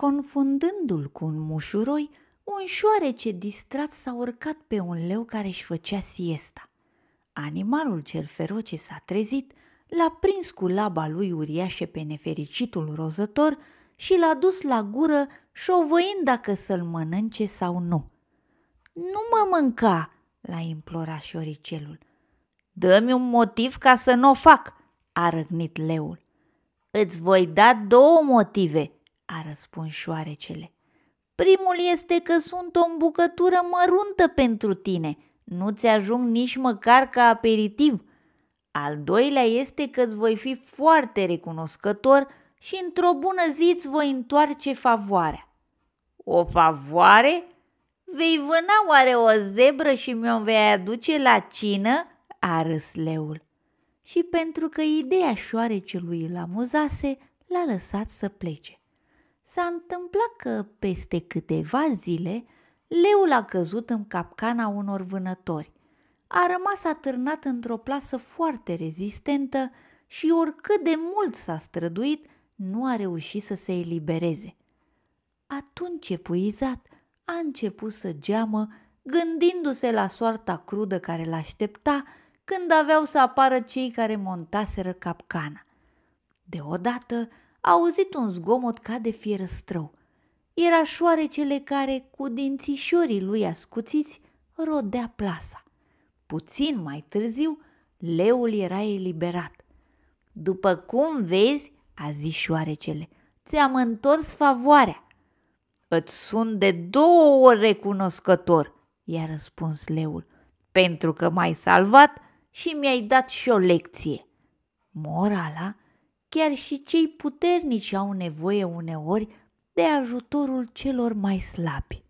confundându-l cu un mușuroi, un șoarece distrat s-a urcat pe un leu care își făcea siesta. Animalul cel feroce s-a trezit, l-a prins cu laba lui uriașe pe nefericitul rozător și l-a dus la gură șovăind dacă să-l mănânce sau nu. Nu mă mânca!" l-a implorat șoricelul. Dă-mi un motiv ca să nu o fac!" a răgnit leul. Îți voi da două motive, a răspuns șoarecele. Primul este că sunt o îmbucătură măruntă pentru tine, nu-ți ajung nici măcar ca aperitiv. Al doilea este că îți voi fi foarte recunoscător și într-o bună zi îți voi întoarce favoarea. O favoare? Vei vâna oare o zebră și mi-o vei aduce la cină? a râs leul. Și pentru că ideea șoarecelui îl amuzase, l-a lăsat să plece. S-a întâmplat că peste câteva zile leul a căzut în capcana unor vânători. A rămas atârnat într-o plasă foarte rezistentă și oricât de mult s-a străduit, nu a reușit să se elibereze. Atunci epuizat, a început să geamă, gândindu-se la soarta crudă care l-aștepta când aveau să apară cei care montaseră capcana. Deodată, a auzit un zgomot ca de fierăstrău. Era șoarecele care, cu dințișorii lui ascuțiți, rodea plasa. Puțin mai târziu, leul era eliberat. După cum vezi, a zis șoarecele, ți-am întors favoarea. Îți sunt de două ori recunoscător, i-a răspuns leul, pentru că m-ai salvat și mi-ai dat și o lecție. Morala Chiar și cei puternici au nevoie uneori de ajutorul celor mai slabi.